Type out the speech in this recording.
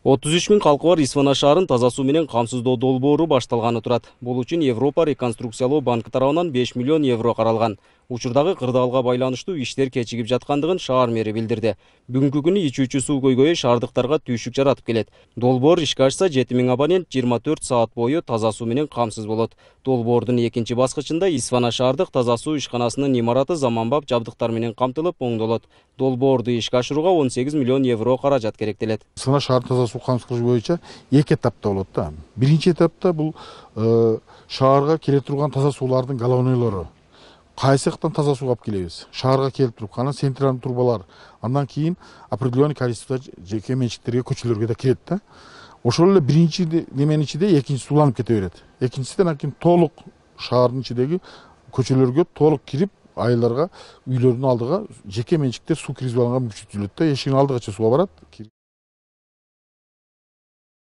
33 миң калкы бар исфана шаарын таза суу менен камсыздоо долбоору башталғаны тұрат, Бұл үчүн европа реконструкциялоо банкы тарабынан 5 миллион евро каралган учурдагы кырдаалга байланыштуу иштер кечигип жаткандыгын шаар мэри билдирди бүгүнкү күнү ичүүчү су көйгөйү шаардыктарга түйшүк жаратып келет Долбор ишке ашса жети миң абонент 24 саат бойы таза суу менен камсыз болот долбоордун экинчи баскычында исфана шаардык таза суу ишканасынын имараты заманбап жабдыктар менен камтылып оңдолот долбоорду ишке ашырууга он сегиз миллион евро каражат керектелет сына шаар таза суу камсыз боюнча эки этапта болот да биринчи этапта бул э, шаарга келе турган таза суулардын головнойлору кайсы жактан таза суу алып келебиз шаарга келип туруп анан центральный трубалар андан кийин определенный количество жеке менчиктерге көчөлөргө да кирет да ошол эле биринчи неменин ичинде экинчиси сууланып кете берет экинчиси анан кийин толук шаардын ичидеги көчөлөргө толук кирип айылдарга үйлөрдүн алдыга жеке менчиктер суу киргизип алганга мүмкүнчүлүк түзүлөт да эшигинин алдыгача сууга барат